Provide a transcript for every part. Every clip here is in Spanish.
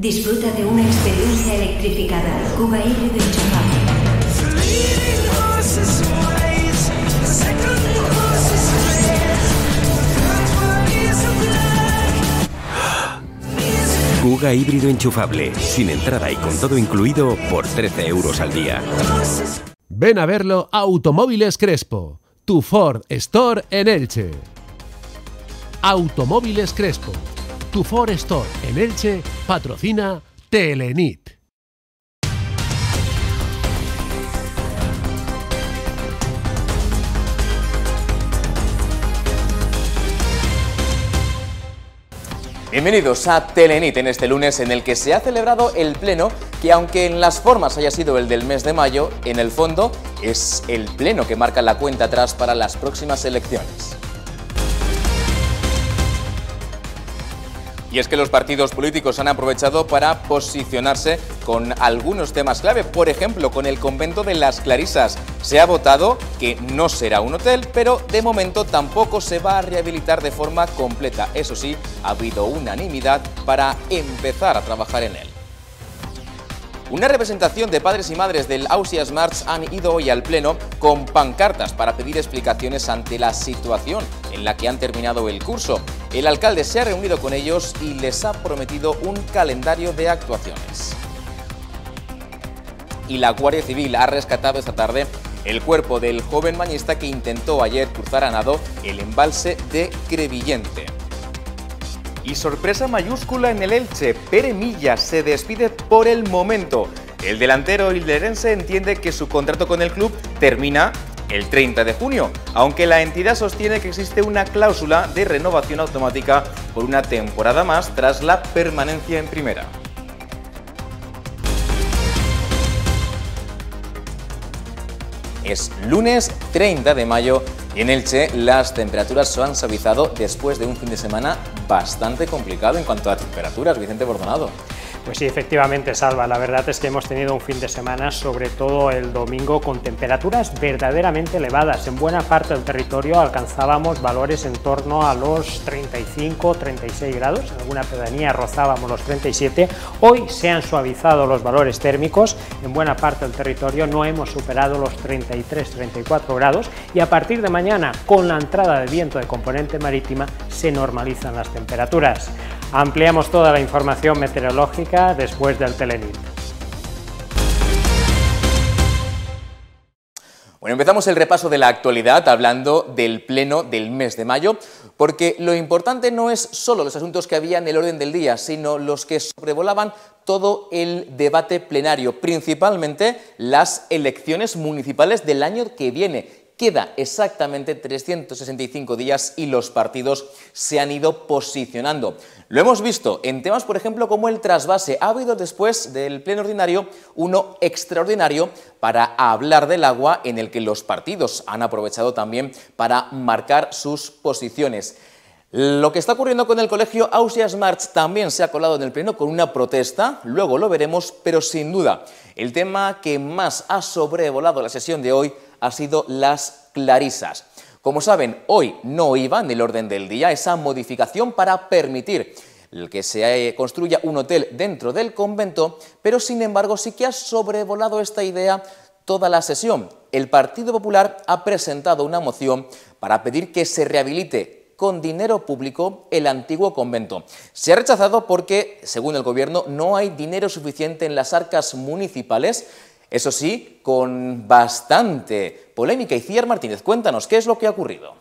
Disfruta de una experiencia electrificada. Cuba Híbrido Enchufable Cuga híbrido enchufable, sin entrada y con todo incluido por 13 euros al día. Ven a verlo Automóviles Crespo, tu Ford Store en Elche. Automóviles Crespo, tu Forestor en Elche patrocina Telenit. Bienvenidos a Telenit en este lunes en el que se ha celebrado el pleno que aunque en las formas haya sido el del mes de mayo, en el fondo es el pleno que marca la cuenta atrás para las próximas elecciones. Y es que los partidos políticos han aprovechado para posicionarse con algunos temas clave. Por ejemplo, con el convento de las Clarisas. Se ha votado que no será un hotel, pero de momento tampoco se va a rehabilitar de forma completa. Eso sí, ha habido unanimidad para empezar a trabajar en él. Una representación de padres y madres del Ausias March han ido hoy al Pleno con pancartas para pedir explicaciones ante la situación en la que han terminado el curso. El alcalde se ha reunido con ellos y les ha prometido un calendario de actuaciones. Y la Guardia Civil ha rescatado esta tarde el cuerpo del joven mañista que intentó ayer cruzar a nado el embalse de Crevillente. Y sorpresa mayúscula en el Elche, Pere Milla se despide por el momento. El delantero hilderense entiende que su contrato con el club termina el 30 de junio, aunque la entidad sostiene que existe una cláusula de renovación automática por una temporada más tras la permanencia en primera. Es lunes 30 de mayo y en Elche las temperaturas se han suavizado después de un fin de semana bastante complicado en cuanto a temperaturas, Vicente Bordonado. Pues sí, efectivamente, Salva. La verdad es que hemos tenido un fin de semana, sobre todo el domingo, con temperaturas verdaderamente elevadas. En buena parte del territorio alcanzábamos valores en torno a los 35-36 grados. En alguna pedanía rozábamos los 37. Hoy se han suavizado los valores térmicos. En buena parte del territorio no hemos superado los 33-34 grados. Y a partir de mañana, con la entrada de viento de componente marítima, se normalizan las temperaturas. Ampliamos toda la información meteorológica después del Telenit. Bueno, empezamos el repaso de la actualidad hablando del pleno del mes de mayo, porque lo importante no es solo los asuntos que había en el orden del día, sino los que sobrevolaban todo el debate plenario, principalmente las elecciones municipales del año que viene Queda exactamente 365 días y los partidos se han ido posicionando. Lo hemos visto en temas, por ejemplo, como el trasvase. Ha habido después del pleno ordinario uno extraordinario para hablar del agua en el que los partidos han aprovechado también para marcar sus posiciones. Lo que está ocurriendo con el colegio Ausias March también se ha colado en el Pleno con una protesta, luego lo veremos, pero sin duda el tema que más ha sobrevolado la sesión de hoy ha sido las clarisas. Como saben, hoy no iba en el orden del día esa modificación para permitir que se construya un hotel dentro del convento, pero sin embargo sí que ha sobrevolado esta idea toda la sesión. El Partido Popular ha presentado una moción para pedir que se rehabilite con dinero público el antiguo convento. Se ha rechazado porque, según el gobierno, no hay dinero suficiente en las arcas municipales eso sí, con bastante polémica. Y Martínez, cuéntanos, ¿qué es lo que ha ocurrido?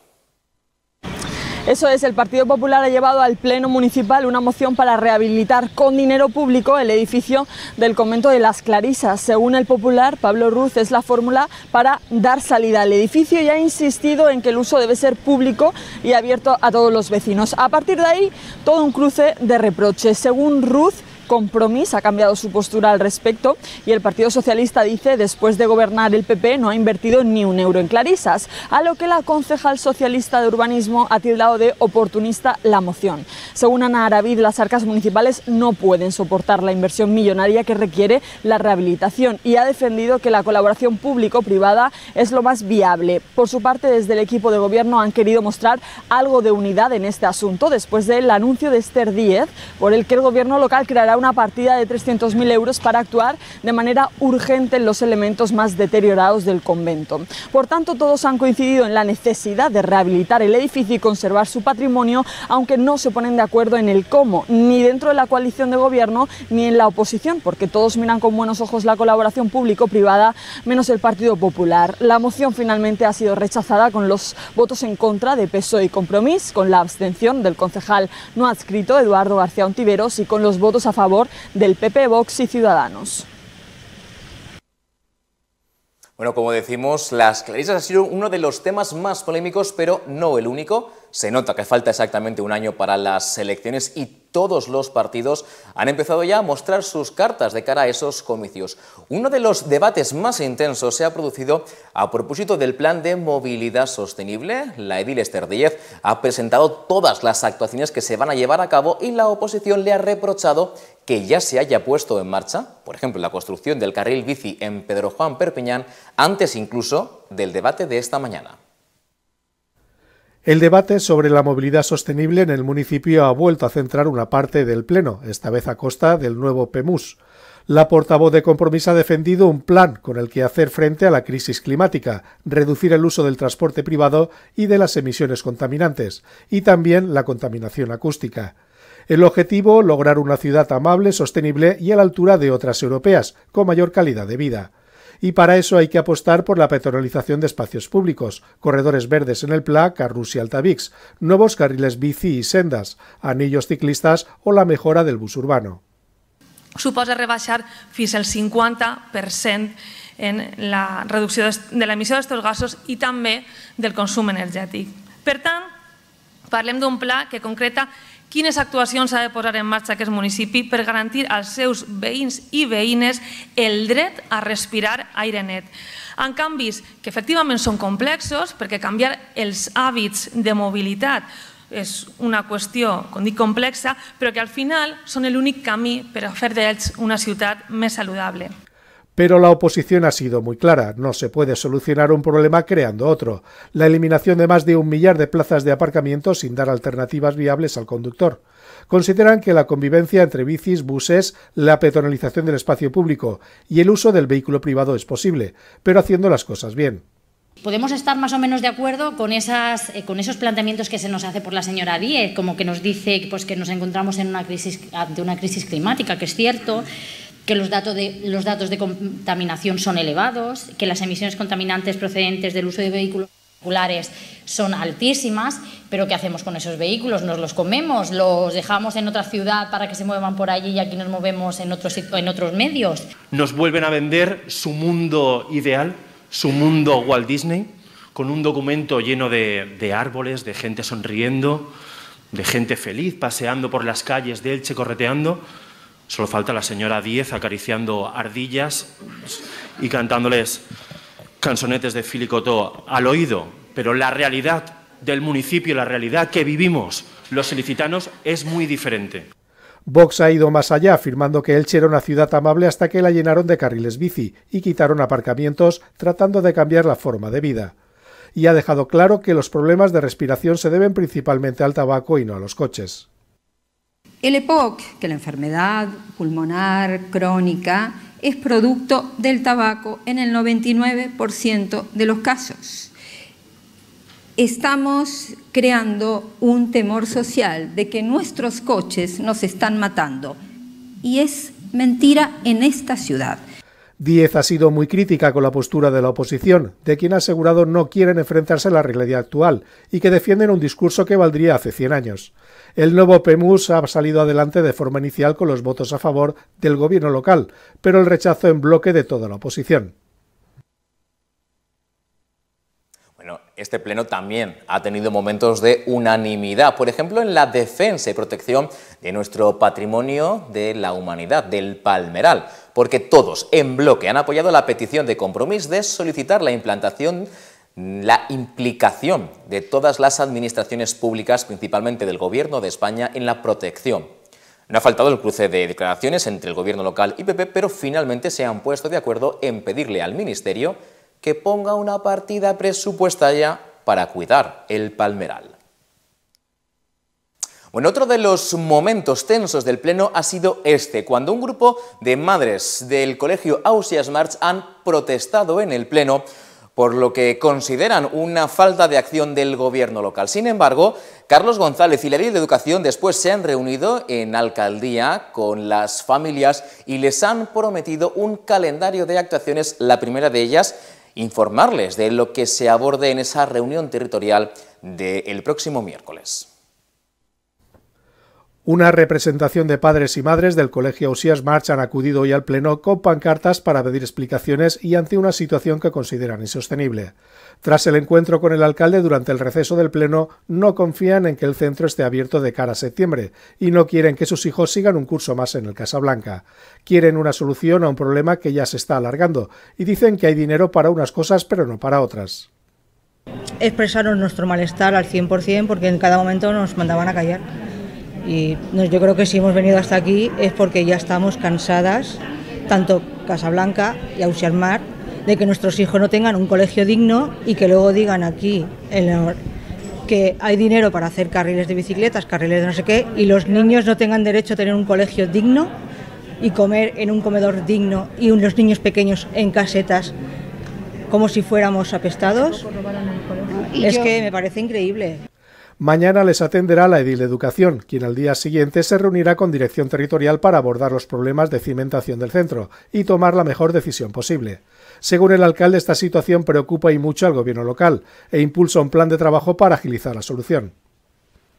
Eso es, el Partido Popular ha llevado al Pleno Municipal una moción para rehabilitar con dinero público el edificio del convento de las Clarisas. Según el Popular, Pablo Ruz es la fórmula para dar salida al edificio y ha insistido en que el uso debe ser público y abierto a todos los vecinos. A partir de ahí, todo un cruce de reproches. Según Ruz, Compromís ha cambiado su postura al respecto y el Partido Socialista dice después de gobernar el PP no ha invertido ni un euro en Clarisas, a lo que la concejal socialista de urbanismo ha tildado de oportunista la moción. Según Ana Arabid, las arcas municipales no pueden soportar la inversión millonaria que requiere la rehabilitación y ha defendido que la colaboración público-privada es lo más viable. Por su parte, desde el equipo de gobierno han querido mostrar algo de unidad en este asunto después del anuncio de Esther 10 por el que el gobierno local creará una partida de 300.000 euros para actuar de manera urgente en los elementos más deteriorados del convento. Por tanto, todos han coincidido en la necesidad de rehabilitar el edificio y conservar su patrimonio, aunque no se ponen de acuerdo en el cómo, ni dentro de la coalición de gobierno ni en la oposición, porque todos miran con buenos ojos la colaboración público-privada, menos el Partido Popular. La moción finalmente ha sido rechazada con los votos en contra de peso y compromiso, con la abstención del concejal no adscrito Eduardo García Ontiveros y con los votos a favor del PP, Vox y Ciudadanos. Bueno, como decimos, las clarisas ha sido uno de los temas más polémicos, pero no el único se nota que falta exactamente un año para las elecciones y todos los partidos han empezado ya a mostrar sus cartas de cara a esos comicios. Uno de los debates más intensos se ha producido a propósito del plan de movilidad sostenible. La edil Esther Díez ha presentado todas las actuaciones que se van a llevar a cabo y la oposición le ha reprochado que ya se haya puesto en marcha, por ejemplo, la construcción del carril bici en Pedro Juan Perpiñán, antes incluso del debate de esta mañana. El debate sobre la movilidad sostenible en el municipio ha vuelto a centrar una parte del Pleno, esta vez a costa del nuevo PEMUS. La portavoz de compromiso ha defendido un plan con el que hacer frente a la crisis climática, reducir el uso del transporte privado y de las emisiones contaminantes, y también la contaminación acústica. El objetivo, lograr una ciudad amable, sostenible y a la altura de otras europeas, con mayor calidad de vida y para eso hay que apostar por la peatonalización de espacios públicos, corredores verdes en el Pla, Carrus y Altavix, nuevos carriles bici y sendas, anillos ciclistas o la mejora del bus urbano. Suposa rebasar fins el 50% en la reducción de la emisión de estos gases y también del energético. energètic. Per tant, de un pla que concreta quines actuacions ha de posar en marxa aquest municipi per garantir als seus veïns i veïnes el dret a respirar aire net. En canvis que efectivament són complexos perquè canviar els hàbits de mobilitat és una qüestió, com dic, complexa, però que al final són l'únic camí per a fer d'ells una ciutat més saludable. Pero la oposición ha sido muy clara. No se puede solucionar un problema creando otro. La eliminación de más de un millar de plazas de aparcamiento sin dar alternativas viables al conductor. Consideran que la convivencia entre bicis, buses, la peatonalización del espacio público y el uso del vehículo privado es posible, pero haciendo las cosas bien. Podemos estar más o menos de acuerdo con, eh, esos planteamientos que se nos hace por la señora Díez, como que nos dice pues, que nos encontramos en una crisis, ante una crisis climática, que es cierto, que los, datos de, los datos de contaminación son elevados, que las emisiones contaminantes procedentes del uso de vehículos particulares son altísimas, pero ¿qué hacemos con esos vehículos? ¿Nos los comemos? ¿Los dejamos en otra ciudad para que se muevan por allí y aquí nos movemos en otros, en otros medios? ¿Nos vuelven a vender su mundo ideal, su mundo Walt Disney, con un documento lleno de, de árboles, de gente sonriendo, de gente feliz paseando por las calles de Elche correteando? Solo falta la señora Diez acariciando ardillas y cantándoles canzonetes de Filicotó al oído, pero la realidad del municipio, la realidad que vivimos los ilicitanos es muy diferente. Vox ha ido más allá, afirmando que Elche era una ciudad amable hasta que la llenaron de carriles bici y quitaron aparcamientos tratando de cambiar la forma de vida. Y ha dejado claro que los problemas de respiración se deben principalmente al tabaco y no a los coches. El EPOC, que la enfermedad pulmonar crónica, es producto del tabaco en el 99% de los casos. Estamos creando un temor social de que nuestros coches nos están matando y es mentira en esta ciudad. Diez ha sido muy crítica con la postura de la oposición, de quien ha asegurado no quieren enfrentarse a la realidad actual y que defienden un discurso que valdría hace 100 años. El nuevo PEMUS ha salido adelante de forma inicial con los votos a favor del gobierno local, pero el rechazo en bloque de toda la oposición. este Pleno también ha tenido momentos de unanimidad, por ejemplo, en la defensa y protección de nuestro patrimonio de la humanidad, del palmeral, porque todos en bloque han apoyado la petición de compromiso de solicitar la implantación la implicación de todas las administraciones públicas, principalmente del Gobierno de España, en la protección. No ha faltado el cruce de declaraciones entre el Gobierno local y PP, pero finalmente se han puesto de acuerdo en pedirle al Ministerio que ponga una partida presupuestaria para cuidar el palmeral. Bueno, otro de los momentos tensos del Pleno ha sido este, cuando un grupo de madres del colegio Ausias March han protestado en el Pleno por lo que consideran una falta de acción del gobierno local. Sin embargo, Carlos González y la ley de Educación después se han reunido en alcaldía con las familias y les han prometido un calendario de actuaciones, la primera de ellas informarles de lo que se aborde en esa reunión territorial del próximo miércoles. Una representación de padres y madres del Colegio Usías March han acudido hoy al Pleno con pancartas para pedir explicaciones y ante una situación que consideran insostenible. Tras el encuentro con el alcalde durante el receso del Pleno, no confían en que el centro esté abierto de cara a septiembre y no quieren que sus hijos sigan un curso más en el Casablanca. Quieren una solución a un problema que ya se está alargando y dicen que hay dinero para unas cosas pero no para otras. Expresaron nuestro malestar al 100% porque en cada momento nos mandaban a callar y yo creo que si hemos venido hasta aquí es porque ya estamos cansadas, tanto Casablanca y Ausiarmar, de que nuestros hijos no tengan un colegio digno y que luego digan aquí que hay dinero para hacer carriles de bicicletas, carriles de no sé qué, y los niños no tengan derecho a tener un colegio digno y comer en un comedor digno y los niños pequeños en casetas como si fuéramos apestados. Es que me parece increíble. Mañana les atenderá la edil Educación, quien al día siguiente se reunirá con Dirección Territorial para abordar los problemas de cimentación del centro y tomar la mejor decisión posible. Según el alcalde, esta situación preocupa y mucho al gobierno local e impulsa un plan de trabajo para agilizar la solución.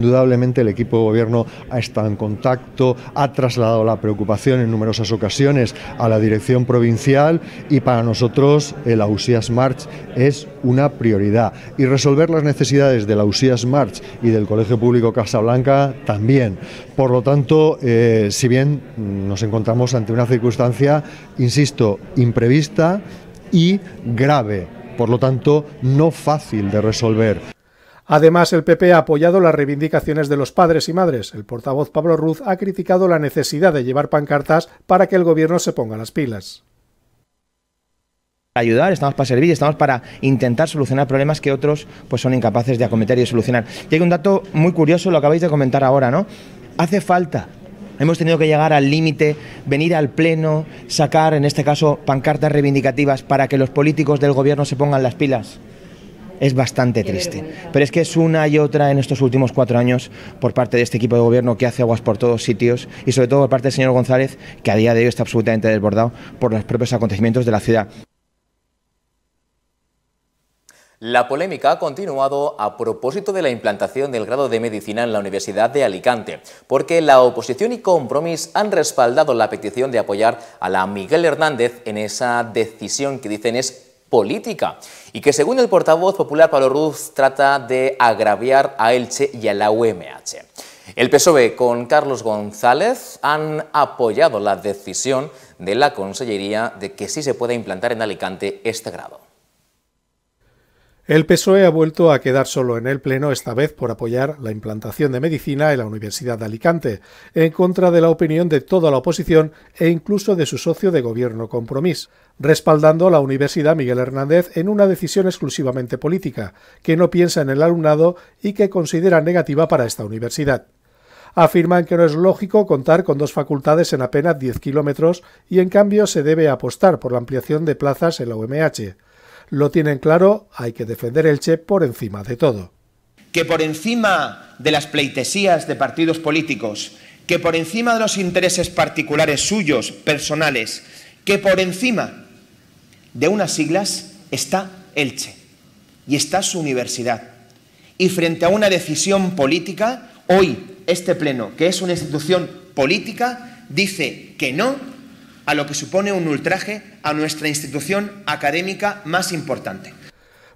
Indudablemente el equipo de gobierno ha estado en contacto, ha trasladado la preocupación en numerosas ocasiones a la dirección provincial y para nosotros el Ausias March es una prioridad. Y resolver las necesidades del Ausias March y del Colegio Público Casablanca también. Por lo tanto, eh, si bien nos encontramos ante una circunstancia, insisto, imprevista y grave, por lo tanto, no fácil de resolver. Además, el PP ha apoyado las reivindicaciones de los padres y madres. El portavoz Pablo Ruz ha criticado la necesidad de llevar pancartas para que el gobierno se ponga las pilas ayudar, estamos para servir, estamos para intentar solucionar problemas que otros pues son incapaces de acometer y de solucionar. Y hay un dato muy curioso, lo acabáis de comentar ahora, ¿no? Hace falta. Hemos tenido que llegar al límite, venir al pleno, sacar, en este caso, pancartas reivindicativas para que los políticos del gobierno se pongan las pilas es bastante triste. Pero es que es una y otra en estos últimos cuatro años por parte de este equipo de gobierno que hace aguas por todos sitios y sobre todo por parte del señor González, que a día de hoy está absolutamente desbordado por los propios acontecimientos de la ciudad. La polémica ha continuado a propósito de la implantación del grado de medicina en la Universidad de Alicante, porque la oposición y Compromís han respaldado la petición de apoyar a la Miguel Hernández en esa decisión que dicen es política y que según el portavoz popular Pablo Ruz trata de agraviar a Elche y a la UMH. El PSOE con Carlos González han apoyado la decisión de la Consellería de que sí se pueda implantar en Alicante este grado. El PSOE ha vuelto a quedar solo en el Pleno, esta vez por apoyar la implantación de medicina en la Universidad de Alicante, en contra de la opinión de toda la oposición e incluso de su socio de gobierno Compromís, respaldando a la Universidad Miguel Hernández en una decisión exclusivamente política, que no piensa en el alumnado y que considera negativa para esta universidad afirman que no es lógico contar con dos facultades en apenas 10 kilómetros y en cambio se debe apostar por la ampliación de plazas en la UMH lo tienen claro, hay que defender el che por encima de todo. Que por encima de las pleitesías de partidos políticos, que por encima de los intereses particulares suyos, personales, que por encima de unas siglas está el che y está su universidad. Y frente a una decisión política, hoy este Pleno, que es una institución política, dice que no a lo que supone un ultraje a nuestra institución académica más importante.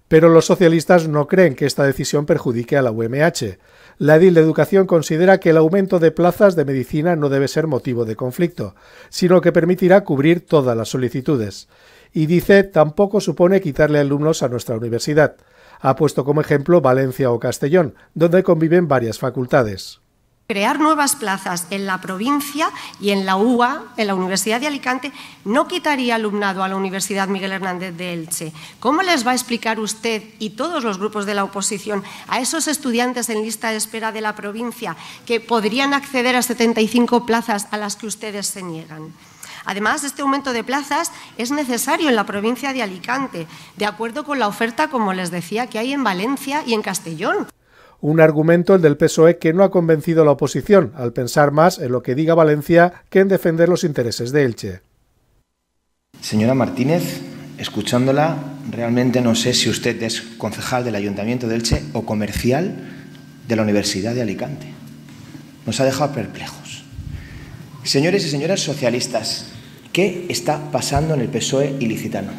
Pero los socialistas no creen que esta decisión perjudique a la UMH. La edil de Educación considera que el aumento de plazas de medicina no debe ser motivo de conflicto, sino que permitirá cubrir todas las solicitudes. Y dice, tampoco supone quitarle alumnos a nuestra universidad. Ha puesto como ejemplo Valencia o Castellón, donde conviven varias facultades crear nuevas plazas en la provincia y en la UA, en la Universidad de Alicante, no quitaría alumnado a la Universidad Miguel Hernández de Elche. ¿Cómo les va a explicar usted y todos los grupos de la oposición a esos estudiantes en lista de espera de la provincia que podrían acceder a 75 plazas a las que ustedes se niegan? Además, este aumento de plazas es necesario en la provincia de Alicante, de acuerdo con la oferta, como les decía, que hay en Valencia y en Castellón. Un argumento, el del PSOE, que no ha convencido a la oposición, al pensar más en lo que diga Valencia que en defender los intereses de Elche. Señora Martínez, escuchándola, realmente no sé si usted es concejal del Ayuntamiento de Elche o comercial de la Universidad de Alicante. Nos ha dejado perplejos. Señores y señoras socialistas, ¿qué está pasando en el PSOE ilicitano?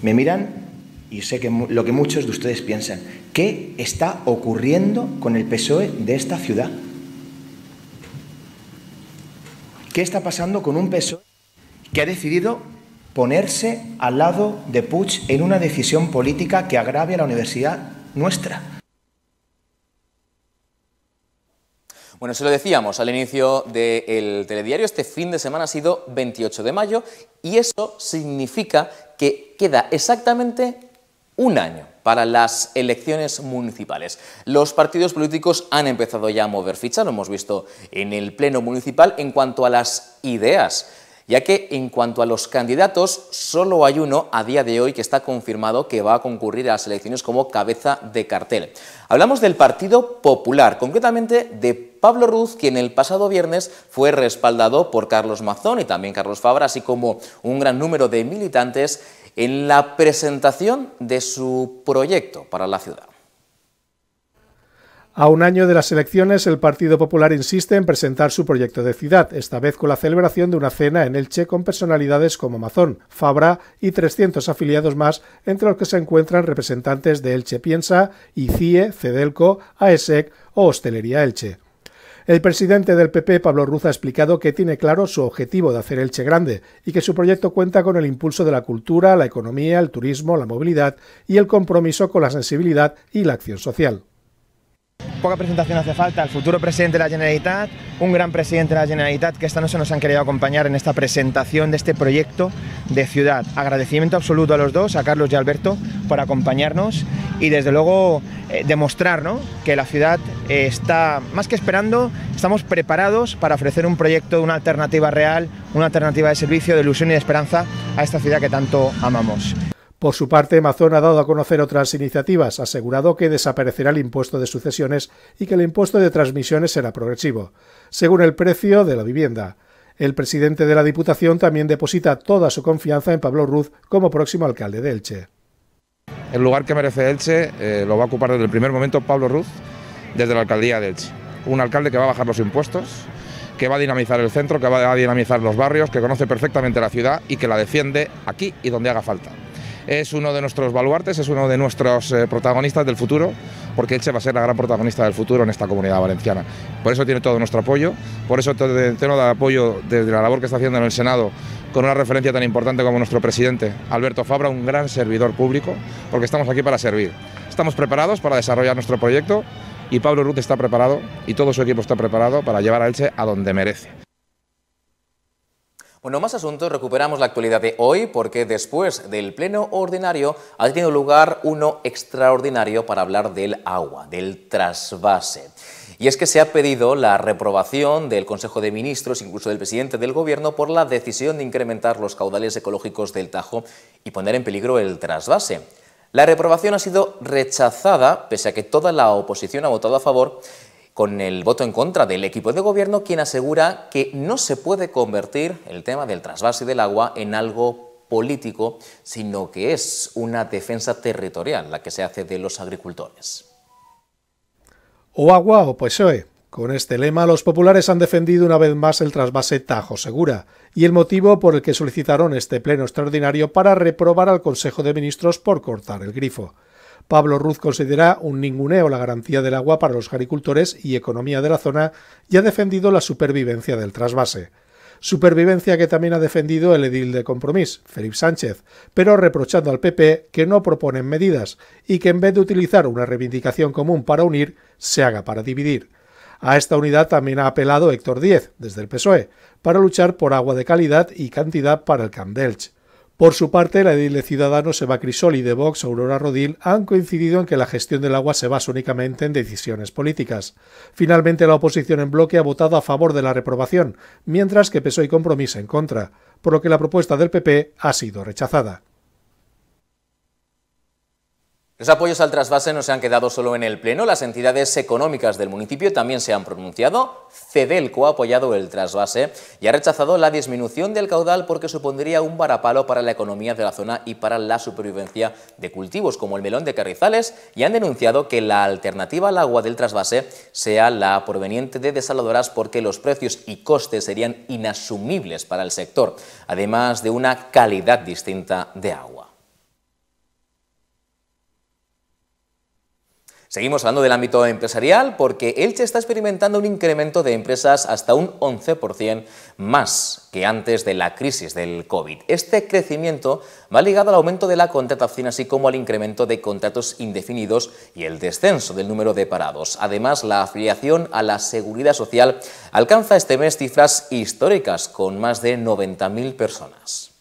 Me miran y sé que lo que muchos de ustedes piensan, ¿qué está ocurriendo con el PSOE de esta ciudad? ¿Qué está pasando con un PSOE que ha decidido ponerse al lado de Puig en una decisión política que agrave a la universidad nuestra? Bueno, se lo decíamos al inicio del telediario, este fin de semana ha sido 28 de mayo y eso significa que queda exactamente un año para las elecciones municipales. Los partidos políticos han empezado ya a mover ficha, lo hemos visto en el Pleno Municipal, en cuanto a las ideas, ya que en cuanto a los candidatos, solo hay uno a día de hoy que está confirmado que va a concurrir a las elecciones como cabeza de cartel. Hablamos del Partido Popular, concretamente de Pablo Ruz, quien el pasado viernes fue respaldado por Carlos Mazón y también Carlos Fabra, así como un gran número de militantes en la presentación de su proyecto para la ciudad. A un año de las elecciones, el Partido Popular insiste en presentar su proyecto de ciudad, esta vez con la celebración de una cena en Elche con personalidades como Mazón, Fabra y 300 afiliados más, entre los que se encuentran representantes de Elche Piensa, ICIE, CEDELCO, AESEC o Hostelería Elche. El presidente del PP, Pablo Ruz, ha explicado que tiene claro su objetivo de hacer Elche grande y que su proyecto cuenta con el impulso de la cultura, la economía, el turismo, la movilidad y el compromiso con la sensibilidad y la acción social. Poca presentación hace falta, al futuro presidente de la Generalitat, un gran presidente de la Generalitat que esta noche nos han querido acompañar en esta presentación de este proyecto de ciudad. Agradecimiento absoluto a los dos, a Carlos y a Alberto, por acompañarnos y desde luego eh, demostrar que la ciudad eh, está más que esperando, estamos preparados para ofrecer un proyecto, una alternativa real, una alternativa de servicio, de ilusión y de esperanza a esta ciudad que tanto amamos. Por su parte, Amazon ha dado a conocer otras iniciativas, asegurado que desaparecerá el impuesto de sucesiones y que el impuesto de transmisiones será progresivo, según el precio de la vivienda. El presidente de la Diputación también deposita toda su confianza en Pablo Ruz como próximo alcalde de Elche. El lugar que merece Elche eh, lo va a ocupar desde el primer momento Pablo Ruz, desde la alcaldía de Elche. Un alcalde que va a bajar los impuestos, que va a dinamizar el centro, que va a dinamizar los barrios, que conoce perfectamente la ciudad y que la defiende aquí y donde haga falta es uno de nuestros baluartes, es uno de nuestros eh, protagonistas del futuro, porque Elche va a ser la gran protagonista del futuro en esta comunidad valenciana. Por eso tiene todo nuestro apoyo, por eso eh, tengo el apoyo desde la labor que está haciendo en el Senado con una referencia tan importante como nuestro presidente, Alberto Fabra, un gran servidor público, porque estamos aquí para servir. Estamos preparados para desarrollar nuestro proyecto y Pablo Ruth está preparado y todo su equipo está preparado para llevar a Elche a donde merece. Bueno, más asuntos, recuperamos la actualidad de hoy porque después del pleno ordinario ha tenido lugar uno extraordinario para hablar del agua, del trasvase. Y es que se ha pedido la reprobación del Consejo de Ministros, incluso del presidente del Gobierno, por la decisión de incrementar los caudales ecológicos del Tajo y poner en peligro el trasvase. La reprobación ha sido rechazada, pese a que toda la oposición ha votado a favor, con el voto en contra del equipo de gobierno, quien asegura que no se puede convertir el tema del trasvase del agua en algo político, sino que es una defensa territorial la que se hace de los agricultores. O agua o PSOE. Con este lema, los populares han defendido una vez más el trasvase Tajo Segura y el motivo por el que solicitaron este pleno extraordinario para reprobar al Consejo de Ministros por cortar el grifo. Pablo Ruz considera un ninguneo la garantía del agua para los agricultores y economía de la zona y ha defendido la supervivencia del trasvase. Supervivencia que también ha defendido el edil de Compromís, Felipe Sánchez, pero reprochando al PP que no proponen medidas y que en vez de utilizar una reivindicación común para unir, se haga para dividir. A esta unidad también ha apelado Héctor Díez, desde el PSOE, para luchar por agua de calidad y cantidad para el Camp por su parte, la edil de Ciudadanos, Eva Crisoli de Vox, Aurora Rodil, han coincidido en que la gestión del agua se basa únicamente en decisiones políticas. Finalmente, la oposición en bloque ha votado a favor de la reprobación, mientras que PSOE y compromiso en contra, por lo que la propuesta del PP ha sido rechazada. Los apoyos al trasvase no se han quedado solo en el Pleno, las entidades económicas del municipio también se han pronunciado. Cedelco ha apoyado el trasvase y ha rechazado la disminución del caudal porque supondría un varapalo para la economía de la zona y para la supervivencia de cultivos como el melón de Carrizales y han denunciado que la alternativa al agua del trasvase sea la proveniente de desaladoras porque los precios y costes serían inasumibles para el sector, además de una calidad distinta de agua. Seguimos hablando del ámbito empresarial porque Elche está experimentando un incremento de empresas hasta un 11% más que antes de la crisis del COVID. Este crecimiento va ligado al aumento de la contratación así como al incremento de contratos indefinidos y el descenso del número de parados. Además, la afiliación a la seguridad social alcanza este mes cifras históricas con más de 90.000 personas.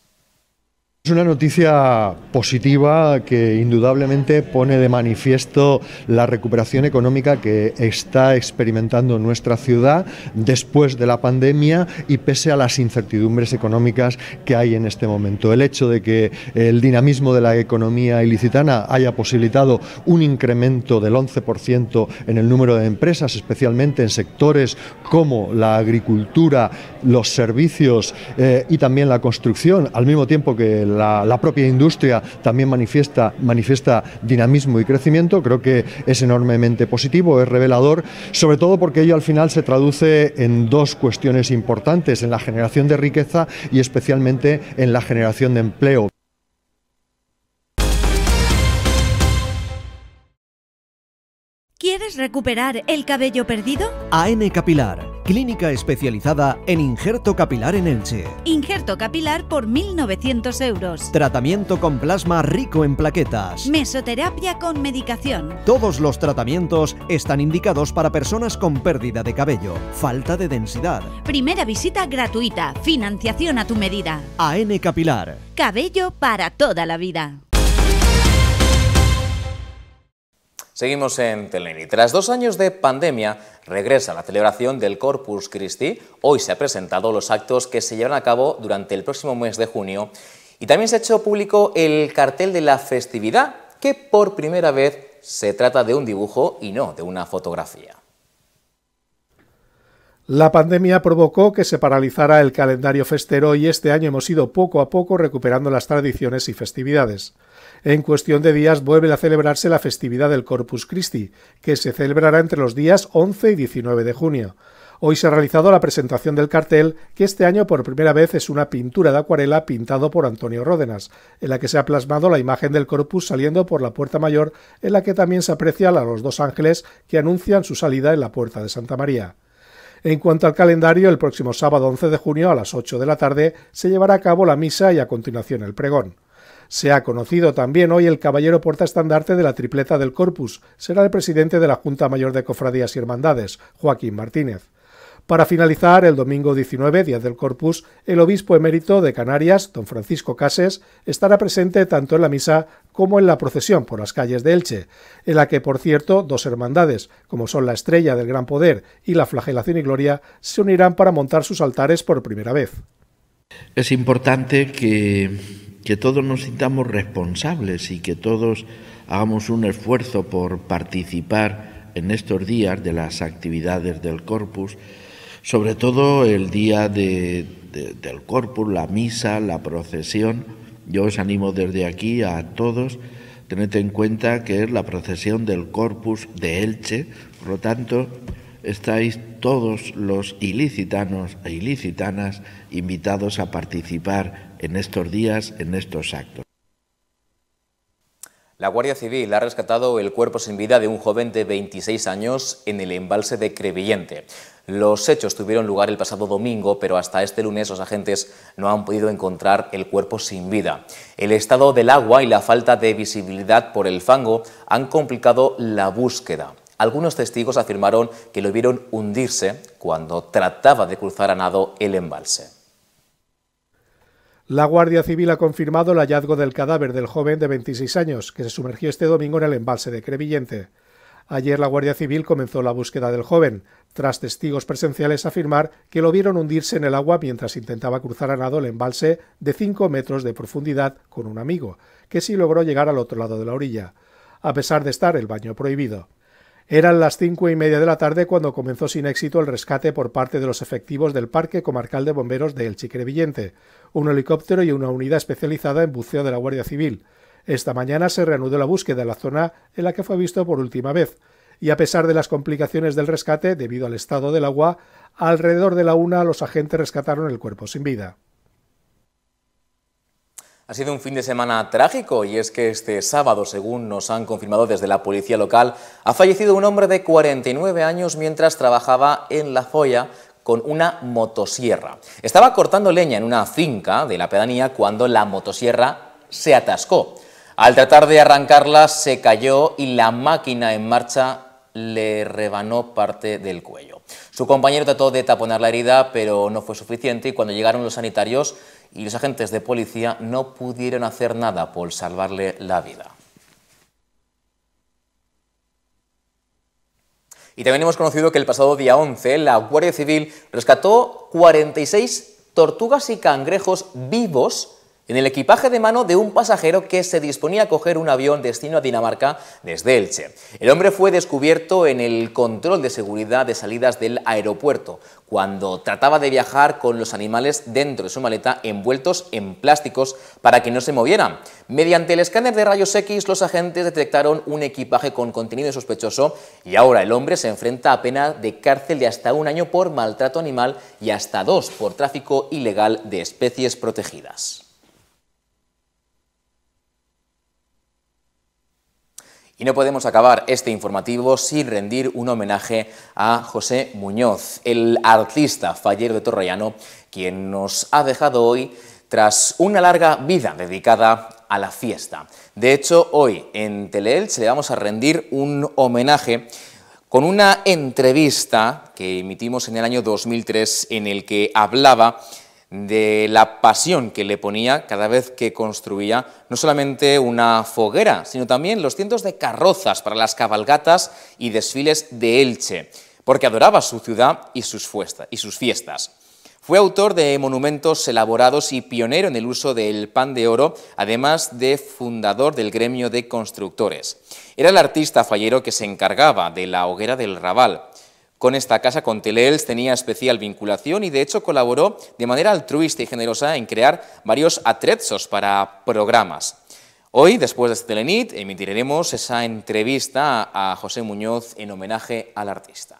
Es una noticia positiva que indudablemente pone de manifiesto la recuperación económica que está experimentando nuestra ciudad después de la pandemia y pese a las incertidumbres económicas que hay en este momento. El hecho de que el dinamismo de la economía ilicitana haya posibilitado un incremento del 11% en el número de empresas, especialmente en sectores como la agricultura, los servicios eh, y también la construcción, al mismo tiempo que el la, propia industria también manifiesta, manifiesta dinamismo y crecimiento, creo que es enormemente positivo, es revelador, sobre todo porque ello al final se traduce en dos cuestiones importantes, en la generación de riqueza y especialmente en la generación de empleo. ¿Quieres recuperar el cabello perdido? AN Capilar, clínica especializada en injerto capilar en Elche. Injerto capilar por 1.900 euros. Tratamiento con plasma rico en plaquetas. Mesoterapia con medicación. Todos los tratamientos están indicados para personas con pérdida de cabello, falta de densidad. Primera visita gratuita, financiación a tu medida. AN Capilar. Cabello para toda la vida. Seguimos en Telenor. Tras dos años de pandemia, regresa la celebración del Corpus Christi. Hoy se han presentado los actos que se llevarán a cabo durante el próximo mes de junio. Y también se ha hecho público el cartel de la festividad, que por primera vez se trata de un dibujo y no de una fotografía. La pandemia provocó que se paralizara el calendario festero y este año hemos ido poco a poco recuperando las tradiciones y festividades. En cuestión de días vuelve a celebrarse la festividad del Corpus Christi, que se celebrará entre los días 11 y 19 de junio. Hoy se ha realizado la presentación del cartel, que este año por primera vez es una pintura de acuarela pintado por Antonio Ródenas, en la que se ha plasmado la imagen del corpus saliendo por la puerta mayor, en la que también se aprecia a los dos ángeles que anuncian su salida en la puerta de Santa María. En cuanto al calendario, el próximo sábado 11 de junio a las 8 de la tarde se llevará a cabo la misa y a continuación el pregón. Se ha conocido también hoy el caballero portaestandarte de la tripleta del Corpus. Será el presidente de la Junta Mayor de Cofradías y Hermandades, Joaquín Martínez. Para finalizar, el domingo 19, día del Corpus, el obispo emérito de Canarias, don Francisco Cases, estará presente tanto en la misa como en la procesión por las calles de Elche, en la que, por cierto, dos hermandades, como son la Estrella del Gran Poder y la Flagelación y Gloria, se unirán para montar sus altares por primera vez. Es importante que que todos nos sintamos responsables y que todos hagamos un esfuerzo por participar en estos días de las actividades del corpus, sobre todo el día de, del corpus, la misa, la procesión. Yo os animo desde aquí a todos, tened en cuenta que es la procesión del corpus de Elche, por lo tanto estáis todos los ilicitanos e ilicitanas invitados a participar en estos días, en estos actos. La Guardia Civil ha rescatado el cuerpo sin vida de un joven de 26 años en el embalse de Crevillente. Los hechos tuvieron lugar el pasado domingo, pero hasta este lunes los agentes no han podido encontrar el cuerpo sin vida. El estado del agua y la falta de visibilidad por el fango han complicado la búsqueda. Algunos testigos afirmaron que lo vieron hundirse cuando trataba de cruzar a nado el embalse. La Guardia Civil ha confirmado el hallazgo del cadáver del joven de 26 años, que se sumergió este domingo en el embalse de Crevillente. Ayer la Guardia Civil comenzó la búsqueda del joven, tras testigos presenciales afirmar que lo vieron hundirse en el agua mientras intentaba cruzar a nado el embalse de 5 metros de profundidad con un amigo, que sí logró llegar al otro lado de la orilla, a pesar de estar el baño prohibido. Eran las cinco y media de la tarde cuando comenzó sin éxito el rescate por parte de los efectivos del Parque Comarcal de Bomberos de El Chiquerevillente, un helicóptero y una unidad especializada en buceo de la Guardia Civil. Esta mañana se reanudó la búsqueda de la zona en la que fue visto por última vez, y a pesar de las complicaciones del rescate debido al estado del agua, alrededor de la una los agentes rescataron el cuerpo sin vida. Ha sido un fin de semana trágico y es que este sábado, según nos han confirmado desde la policía local, ha fallecido un hombre de 49 años mientras trabajaba en La Foya con una motosierra. Estaba cortando leña en una finca de la pedanía cuando la motosierra se atascó. Al tratar de arrancarla se cayó y la máquina en marcha le rebanó parte del cuello. Su compañero trató de taponar la herida, pero no fue suficiente y cuando llegaron los sanitarios y los agentes de policía no pudieron hacer nada por salvarle la vida. Y también hemos conocido que el pasado día 11 la Guardia Civil rescató 46 tortugas y cangrejos vivos en el equipaje de mano de un pasajero que se disponía a coger un avión destino a Dinamarca desde Elche. El hombre fue descubierto en el control de seguridad de salidas del aeropuerto, cuando trataba de viajar con los animales dentro de su maleta envueltos en plásticos para que no se movieran. Mediante el escáner de rayos X, los agentes detectaron un equipaje con contenido sospechoso y ahora el hombre se enfrenta a pena de cárcel de hasta un año por maltrato animal y hasta dos por tráfico ilegal de especies protegidas. Y no podemos acabar este informativo sin rendir un homenaje a José Muñoz, el artista fallero de Torrellano, quien nos ha dejado hoy tras una larga vida dedicada a la fiesta. De hecho, hoy en se le vamos a rendir un homenaje con una entrevista que emitimos en el año 2003 en el que hablaba de la pasión que le ponía cada vez que construía no solamente una foguera, sino también los cientos de carrozas para las cabalgatas y desfiles de Elche, porque adoraba su ciudad y sus, fiestas. Fue autor de monumentos elaborados y pionero en el uso del pan de oro, además de fundador del gremio de constructores. Era el artista fallero que se encargaba de la hoguera del Raval, con esta casa, con Teleels, tenía especial vinculación y de hecho colaboró de manera altruista y generosa en crear varios atrezzos para programas. Hoy, después de este Telenit, emitiremos esa entrevista a José Muñoz en homenaje al artista.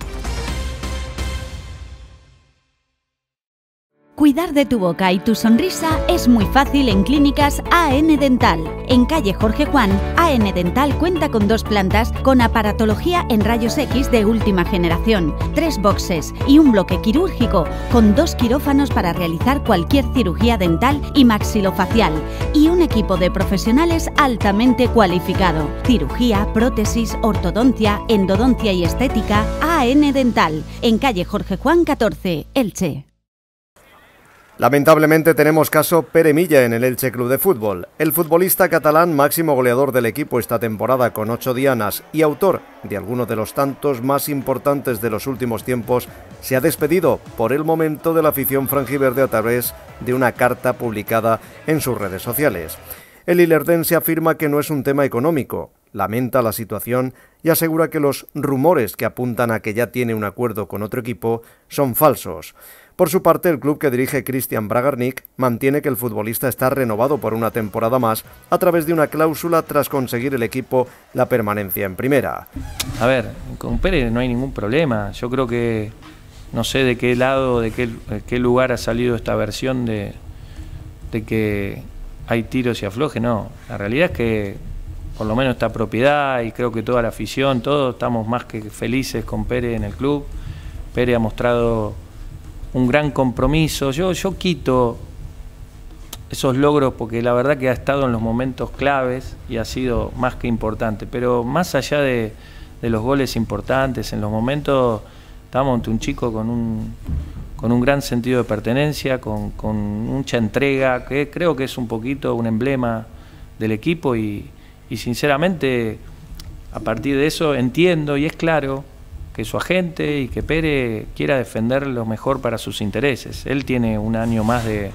Cuidar de tu boca y tu sonrisa es muy fácil en Clínicas AN Dental. En calle Jorge Juan, AN Dental cuenta con dos plantas con aparatología en rayos X de última generación, tres boxes y un bloque quirúrgico con dos quirófanos para realizar cualquier cirugía dental y maxilofacial y un equipo de profesionales altamente cualificado. Cirugía, prótesis, ortodoncia, endodoncia y estética, AN Dental, en calle Jorge Juan 14, Elche. Lamentablemente tenemos caso Pere Milla en el Elche Club de Fútbol. El futbolista catalán, máximo goleador del equipo esta temporada con ocho dianas y autor de algunos de los tantos más importantes de los últimos tiempos, se ha despedido por el momento de la afición franjiverde a través de una carta publicada en sus redes sociales. El se afirma que no es un tema económico, lamenta la situación y asegura que los rumores que apuntan a que ya tiene un acuerdo con otro equipo son falsos. Por su parte, el club que dirige Christian Bragarnik mantiene que el futbolista está renovado por una temporada más a través de una cláusula tras conseguir el equipo la permanencia en primera. A ver, con Pérez no hay ningún problema. Yo creo que no sé de qué lado, de qué, lugar ha salido esta versión de, de que hay tiros y afloje. No, la realidad es que por lo menos esta propiedad y creo que toda la afición, todos estamos más que felices con Pérez en el club. Pérez ha mostrado un gran compromiso. Yo, yo quito esos logros porque la verdad que ha estado en los momentos claves y ha sido más que importante. Pero más allá de, los goles importantes, en los momentos estamos ante un chico con un, con un gran sentido de pertenencia, con, con mucha entrega, que creo que es un poquito un emblema del equipo y y sinceramente a partir de eso entiendo y es claro que su agente y que Pérez quiera defender lo mejor para sus intereses. Él tiene un año más de,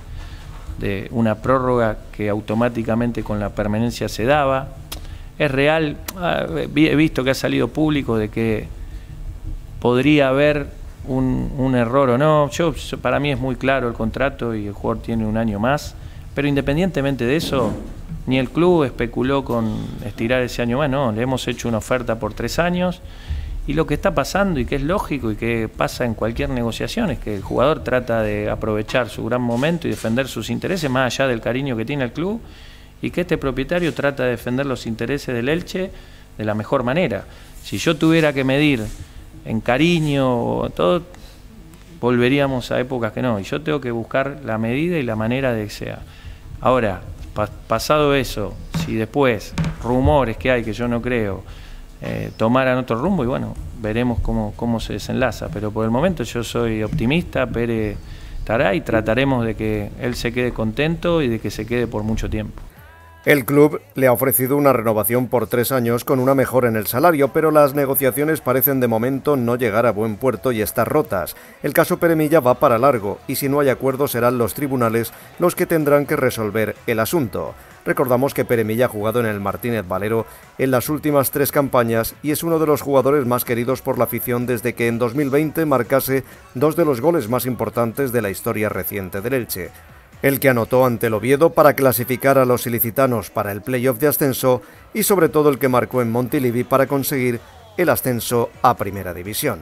una prórroga que automáticamente con la permanencia se daba. Es real, ah, he visto que ha salido público de que podría haber un, error o no. Yo, para mí es muy claro el contrato y el jugador tiene un año más, pero independientemente de eso ni el club especuló con estirar ese año más, no, le hemos hecho una oferta por tres años y lo que está pasando y que es lógico y que pasa en cualquier negociación es que el jugador trata de aprovechar su gran momento y defender sus intereses más allá del cariño que tiene el club y que este propietario trata de defender los intereses del Elche de la mejor manera. Si yo tuviera que medir en cariño o todo, volveríamos a épocas que no. Y yo tengo que buscar la medida y la manera de que sea. Ahora, pasado eso, si después rumores que hay que yo no creo, eh, tomaran otro rumbo y bueno, veremos cómo, cómo se desenlaza. Pero por el momento yo soy optimista, Pérez estará y trataremos de que él se quede contento y de que se quede por mucho tiempo. El club le ha ofrecido una renovación por tres años con una mejora en el salario, pero las negociaciones parecen de momento no llegar a buen puerto y estar rotas. El caso Peremilla va para largo y si no hay acuerdo serán los tribunales los que tendrán que resolver el asunto. Recordamos que Peremilla ha jugado en el Martínez Valero en las últimas tres campañas y es uno de los jugadores más queridos por la afición desde que en 2020 marcase dos de los goles más importantes de la historia reciente del Elche el que anotó ante el Oviedo para clasificar a los ilicitanos para el playoff de ascenso y sobre todo el que marcó en Montilivi para conseguir el ascenso a Primera División.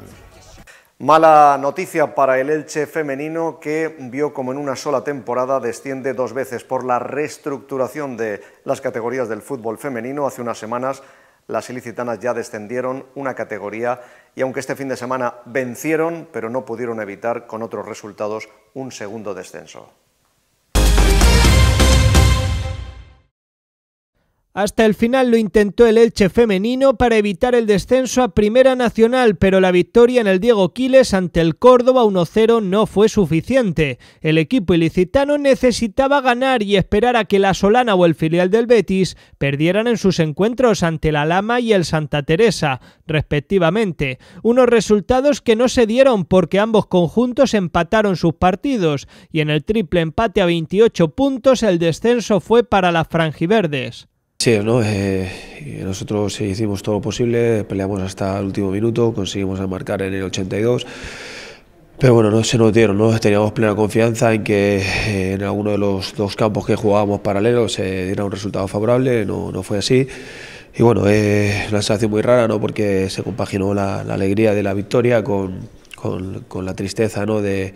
Mala noticia para el Elche femenino que vio como en una sola temporada desciende dos veces por la reestructuración de las categorías del fútbol femenino. Hace unas semanas las ilicitanas ya descendieron una categoría y aunque este fin de semana vencieron, pero no pudieron evitar con otros resultados un segundo descenso. Hasta el final lo intentó el Elche femenino para evitar el descenso a Primera Nacional, pero la victoria en el Diego Quiles ante el Córdoba 1-0 no fue suficiente. El equipo ilicitano necesitaba ganar y esperar a que la Solana o el filial del Betis perdieran en sus encuentros ante la Lama y el Santa Teresa, respectivamente. Unos resultados que no se dieron porque ambos conjuntos empataron sus partidos y en el triple empate a 28 puntos el descenso fue para las franjiverdes. Sí, ¿no? Eh, nosotros hicimos todo lo posible, peleamos hasta el último minuto, conseguimos marcar en el 82. Pero bueno, no se nos dieron, ¿no? teníamos plena confianza en que eh, en alguno de los dos campos que jugábamos paralelos se diera un resultado favorable, no, fue así. Y bueno, es una sensación muy rara, ¿no? Porque se compaginó la, alegría de la victoria con, con la tristeza, ¿no? De,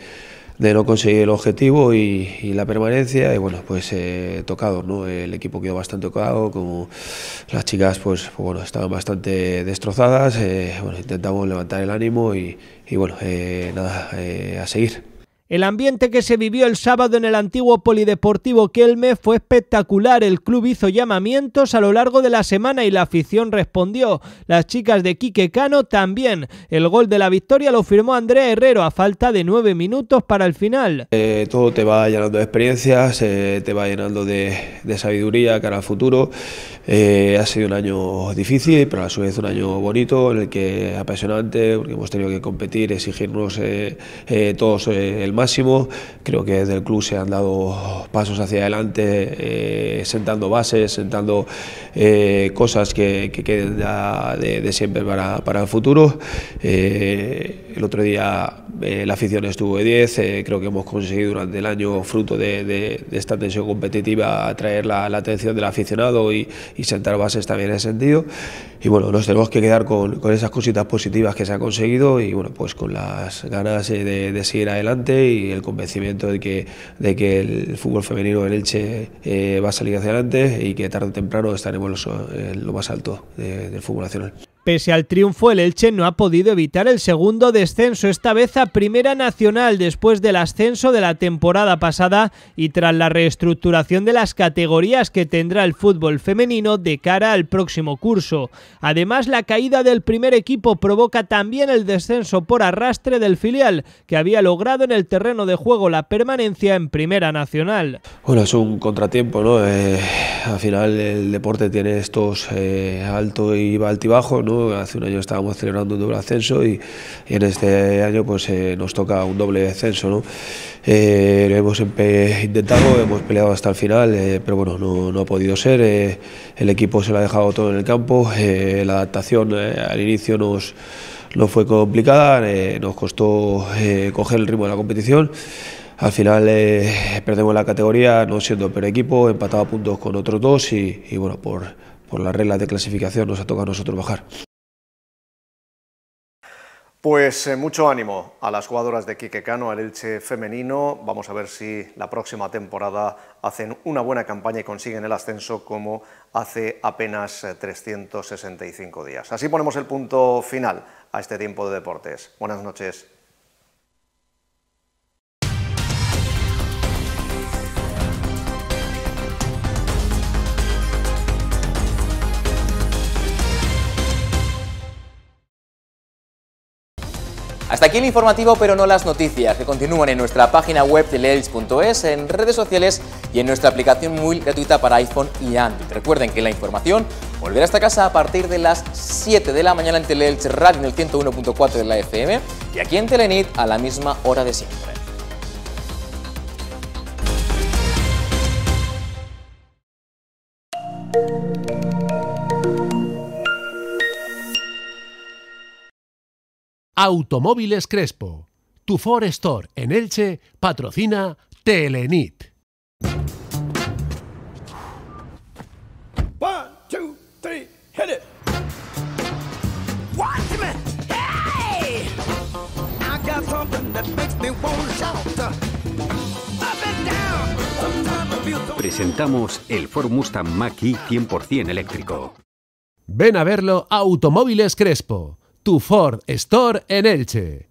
de no conseguir el objetivo y, la permanencia y bueno pues eh, tocado, no el equipo quedó bastante tocado como las chicas pues, pues bueno estaban bastante destrozadas eh, bueno intentamos levantar el ánimo y, bueno eh, nada eh, a seguir el ambiente que se vivió el sábado en el antiguo Polideportivo Kelme fue espectacular. El club hizo llamamientos a lo largo de la semana y la afición respondió. Las chicas de Quique Cano también. El gol de la victoria lo firmó Andrea Herrero a falta de nueve minutos para el final. Eh, todo te va llenando de experiencias, eh, te va llenando de, sabiduría cara al futuro. Eh, ha sido un año difícil, pero a su vez un año bonito, en el que apasionante, porque hemos tenido que competir, exigirnos todos el máximo. Creo que desde el club se han dado pasos hacia adelante, eh, sentando bases, sentando eh, cosas que, queden de, siempre para, el futuro. Eh, el otro día la afición estuvo de 10, creo que hemos conseguido durante el año, fruto de, esta tensión competitiva, atraer la, atención del aficionado y, sentar bases también en ese sentido. Y bueno, nos tenemos que quedar con, esas cositas positivas que se han conseguido y bueno, pues con las ganas de, de seguir adelante y el convencimiento de que, el fútbol femenino en Elche eh, va a salir hacia adelante y que tarde o temprano estaremos en lo más alto del fútbol nacional. Pese al triunfo, el Elche no ha podido evitar el segundo descenso, esta vez a Primera Nacional después del ascenso de la temporada pasada y tras la reestructuración de las categorías que tendrá el fútbol femenino de cara al próximo curso. Además, la caída del primer equipo provoca también el descenso por arrastre del filial, que había logrado en el terreno de juego la permanencia en Primera Nacional. Bueno, es un contratiempo, ¿no? Eh, al final el deporte tiene estos eh, alto y altibajo, ¿no? hace un año estábamos celebrando un doble ascenso y, en este año pues eh, nos toca un doble ascenso. ¿no? Eh, hemos intentado, hemos peleado hasta el final, eh, pero bueno, no, ha podido ser. el equipo se lo ha dejado todo en el campo, la adaptación al inicio nos no fue complicada, nos costó coger el ritmo de la competición. Al final perdemos la categoría, no siendo peor equipo, empatado a puntos con otros dos y, bueno, por, por las reglas de clasificación nos ha tocado a nosotros bajar. Pues eh, mucho ánimo a las jugadoras de Quiquecano, al Elche femenino. Vamos a ver si la próxima temporada hacen una buena campaña y consiguen el ascenso como hace apenas 365 eh, días. Así ponemos el punto final a este tiempo de deportes. Buenas noches. Hasta aquí el informativo, pero no las noticias, que continúan en nuestra página web teleelch.es, en redes sociales y en nuestra aplicación muy gratuita para iPhone y Android. Recuerden que la información volverá a esta casa a partir de las 7 de la mañana en Teleelch Radio en el 101.4 de la FM y aquí en Telenit a la misma hora de siempre. Automóviles Crespo, tu Ford Store en Elche, patrocina Telenit. Presentamos el Ford Mustang Mach-E 100% eléctrico. Ven a verlo Automóviles Crespo tu Ford Store en Elche.